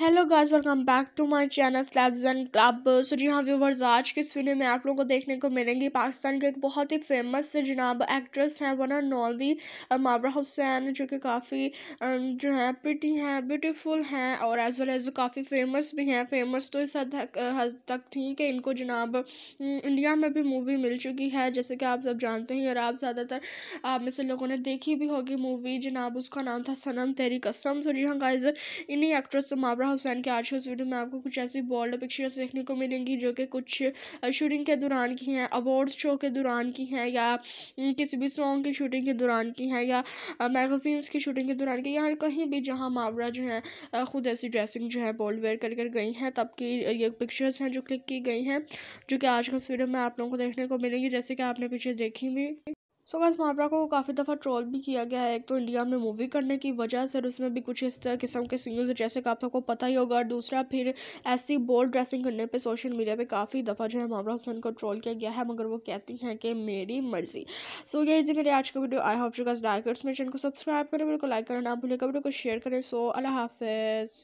hello guys welcome back to my channel slabs and club so जी हाँ viewers आज के इस वीडियो में आप लोगों को देखने को मिलेंगी पाकिस्तान के एक बहुत ही फेमस जनाब एक्ट्रेस हैं वना नौलवी माबरा हुसैन जो कि काफ़ी जो है प्रिटी हैं ब्यूटीफुल हैं और एज वेल एज काफ़ी फेमस भी हैं फेमस तो इस हद तक हद तक थी कि इनको जनाब इंडिया में भी मूवी मिल चुकी है जैसे कि आप सब जानते हैं और आप ज़्यादातर आप में से लोगों ने देखी भी होगी मूवी जनाब उसका नाम था सनम तेरी कसम सो जी हाँ गाइज इन्हीं एक्ट्रेस माबरा हुसैन के आज के उस वीडियो में आपको कुछ ऐसी बोल्ड पिक्चर्स देखने को मिलेंगी जो कि कुछ शूटिंग के दौरान की हैं अवार्ड शो के दौरान की हैं या किसी भी सॉन्ग की शूटिंग के दौरान की हैं या मैगजीन्स की शूटिंग के दौरान की या कहीं भी जहाँ मावरा जो है ख़ुद ऐसी ड्रेसिंग जो है बोल्ड वेयर कर कर गई हैं तब की ये पिक्चर्स हैं जो क्लिक की गई हैं जो कि आज के उस वीडियो में आप लोगों को देखने को मिलेंगी जैसे कि आपने पिक्चर देखी भी सो so, मावरा को काफ़ी दफ़ा ट्रोल भी किया गया है एक तो इंडिया में मूवी करने की वजह से और उसमें भी कुछ इस तरह किस्म के सीन्स जैसे कि आप सबको पता ही होगा दूसरा फिर ऐसी बोल्ड ड्रेसिंग करने पे सोशल मीडिया पे काफ़ी दफ़ा जो है मावरा हुसैन को ट्रोल किया गया है मगर वो कहती हैं कि मेरी मर्जी सो so, यही थी मेरे आज का वीडियो आई होप जो लाइक मेरे चैनल को सब्सक्राइब करें वीडियो को लाइक करें ना भूलेगा वीडियो को शेयर करें सो अल्लाह हाफिज़